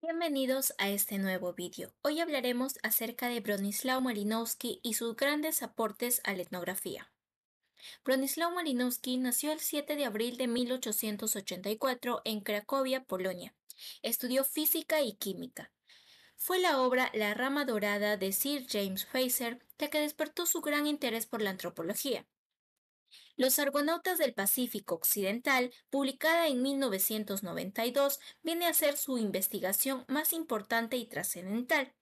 Bienvenidos a este nuevo vídeo. Hoy hablaremos acerca de Bronislaw Malinowski y sus grandes aportes a la etnografía. Bronislaw Malinowski nació el 7 de abril de 1884 en Cracovia, Polonia. Estudió física y química. Fue la obra La rama dorada de Sir James Fraser la que despertó su gran interés por la antropología. Los Argonautas del Pacífico Occidental, publicada en 1992, viene a ser su investigación más importante y trascendental.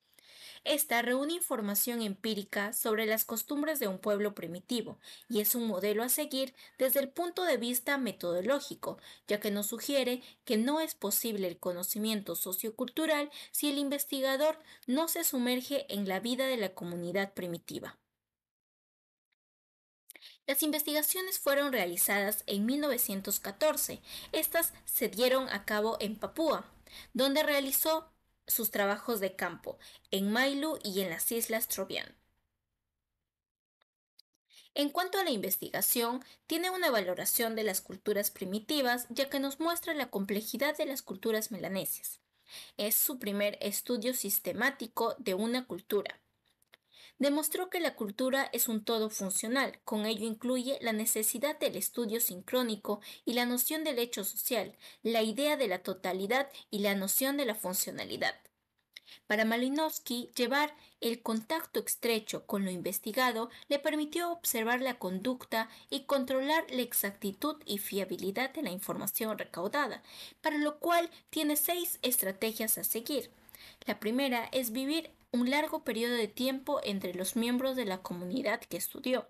Esta reúne información empírica sobre las costumbres de un pueblo primitivo y es un modelo a seguir desde el punto de vista metodológico, ya que nos sugiere que no es posible el conocimiento sociocultural si el investigador no se sumerge en la vida de la comunidad primitiva. Las investigaciones fueron realizadas en 1914. Estas se dieron a cabo en Papúa, donde realizó sus trabajos de campo, en Mailu y en las Islas Trovian. En cuanto a la investigación, tiene una valoración de las culturas primitivas ya que nos muestra la complejidad de las culturas melanesias. Es su primer estudio sistemático de una cultura demostró que la cultura es un todo funcional, con ello incluye la necesidad del estudio sincrónico y la noción del hecho social, la idea de la totalidad y la noción de la funcionalidad. Para Malinowski, llevar el contacto estrecho con lo investigado le permitió observar la conducta y controlar la exactitud y fiabilidad de la información recaudada, para lo cual tiene seis estrategias a seguir. La primera es vivir un largo periodo de tiempo entre los miembros de la comunidad que estudió.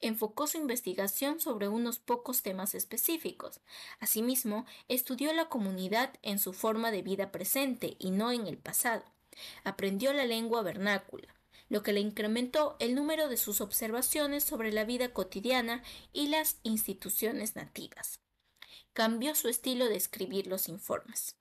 Enfocó su investigación sobre unos pocos temas específicos. Asimismo, estudió la comunidad en su forma de vida presente y no en el pasado. Aprendió la lengua vernácula, lo que le incrementó el número de sus observaciones sobre la vida cotidiana y las instituciones nativas. Cambió su estilo de escribir los informes.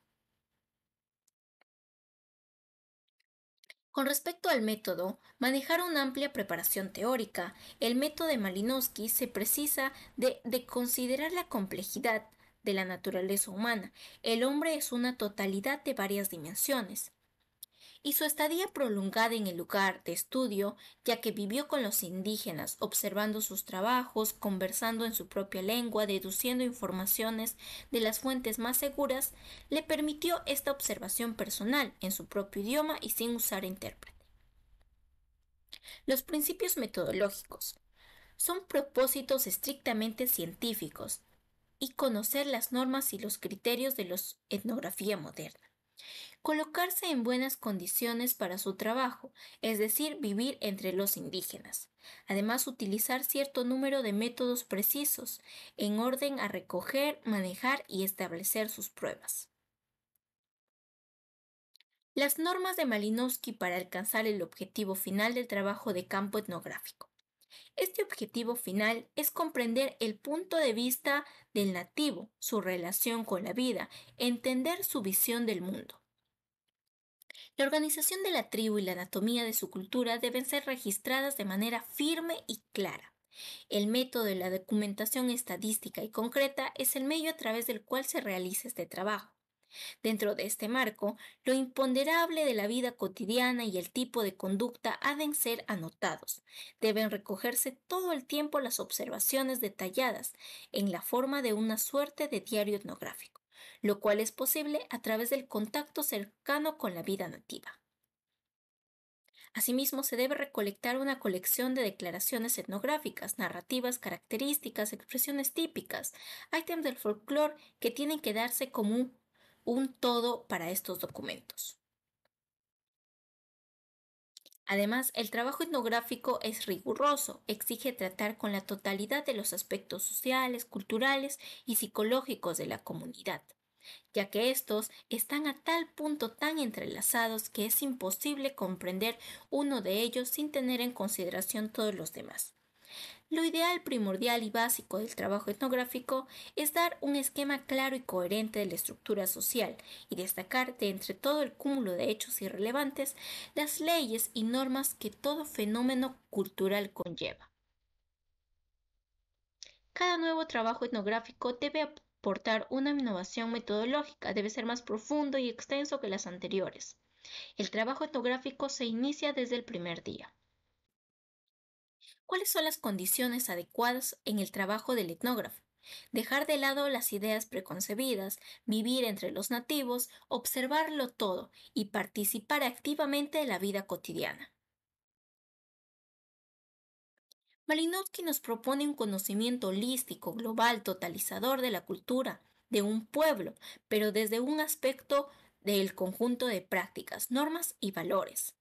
Con respecto al método, manejar una amplia preparación teórica, el método de Malinowski se precisa de, considerar la complejidad de la naturaleza humana. El hombre es una totalidad de varias dimensiones y su estadía prolongada en el lugar de estudio, ya que vivió con los indígenas, observando sus trabajos, conversando en su propia lengua, deduciendo informaciones de las fuentes más seguras, le permitió esta observación personal en su propio idioma y sin usar intérprete. Los principios metodológicos son propósitos estrictamente científicos y conocer las normas y los criterios de la etnografía moderna colocarse en buenas condiciones para su trabajo, es decir, vivir entre los indígenas. Además, utilizar cierto número de métodos precisos en orden a recoger, manejar y establecer sus pruebas. Las normas de Malinowski para alcanzar el objetivo final del trabajo de campo etnográfico. Este objetivo final es comprender el punto de vista del nativo, su relación con la vida, entender su visión del mundo. La organización de la tribu y la anatomía de su cultura deben ser registradas de manera firme y clara. El método de la documentación estadística y concreta es el medio a través del cual se realiza este trabajo. Dentro de este marco, lo imponderable de la vida cotidiana y el tipo de conducta deben ser anotados. Deben recogerse todo el tiempo las observaciones detalladas en la forma de una suerte de diario etnográfico lo cual es posible a través del contacto cercano con la vida nativa. Asimismo, se debe recolectar una colección de declaraciones etnográficas, narrativas, características, expresiones típicas, ítems del folclore que tienen que darse como un, un todo para estos documentos. Además, el trabajo etnográfico es riguroso, exige tratar con la totalidad de los aspectos sociales, culturales y psicológicos de la comunidad, ya que estos están a tal punto tan entrelazados que es imposible comprender uno de ellos sin tener en consideración todos los demás. Lo ideal primordial y básico del trabajo etnográfico es dar un esquema claro y coherente de la estructura social y destacar de entre todo el cúmulo de hechos irrelevantes las leyes y normas que todo fenómeno cultural conlleva. Cada nuevo trabajo etnográfico debe una innovación metodológica debe ser más profundo y extenso que las anteriores. El trabajo etnográfico se inicia desde el primer día. ¿Cuáles son las condiciones adecuadas en el trabajo del etnógrafo? Dejar de lado las ideas preconcebidas, vivir entre los nativos, observarlo todo y participar activamente de la vida cotidiana. Malinowski nos propone un conocimiento holístico, global, totalizador de la cultura de un pueblo, pero desde un aspecto del conjunto de prácticas, normas y valores.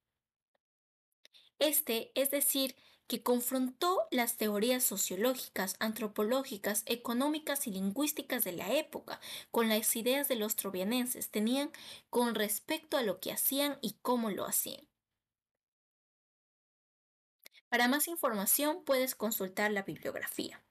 Este, es decir, que confrontó las teorías sociológicas, antropológicas, económicas y lingüísticas de la época con las ideas de los trovianenses tenían con respecto a lo que hacían y cómo lo hacían. Para más información puedes consultar la bibliografía.